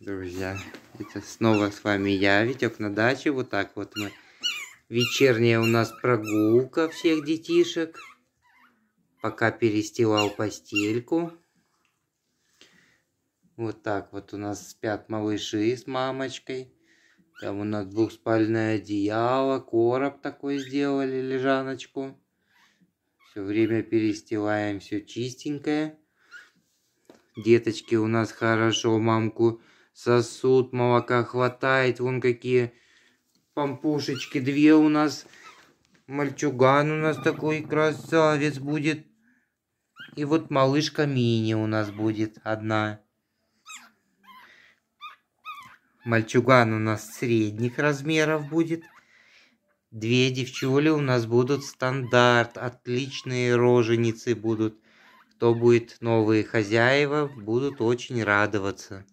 друзья. Это снова с вами я, Витек на даче. Вот так вот мы. Вечерняя у нас прогулка всех детишек. Пока перестилал постельку. Вот так вот у нас спят малыши с мамочкой. Там у нас двухспальное одеяло, короб такой сделали, лежаночку. Все время перестилаем все чистенькое. Деточки у нас хорошо мамку сосуд молока хватает. Вон какие помпушечки. Две у нас. Мальчуган у нас такой красавец будет. И вот малышка Мини у нас будет одна. Мальчуган у нас средних размеров будет. Две девчули у нас будут стандарт. Отличные роженицы будут. Кто будет новые хозяева, будут очень радоваться.